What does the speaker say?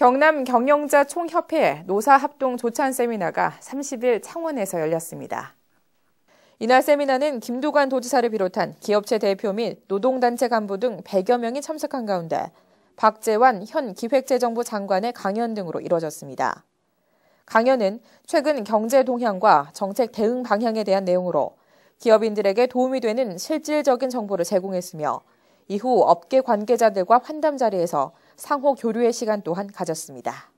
경남 경영자 총협회 노사 합동 조찬 세미나가 30일 창원에서 열렸습니다. 이날 세미나는 김두관 도지사를 비롯한 기업체 대표 및 노동단체 간부 등 100여 명이 참석한 가운데 박재환 현 기획재정부 장관의 강연 등으로 이뤄졌습니다. 강연은 최근 경제 동향과 정책 대응 방향에 대한 내용으로 기업인들에게 도움이 되는 실질적인 정보를 제공했으며 이후 업계 관계자들과 환담 자리에서 상호 교류의 시간 또한 가졌습니다.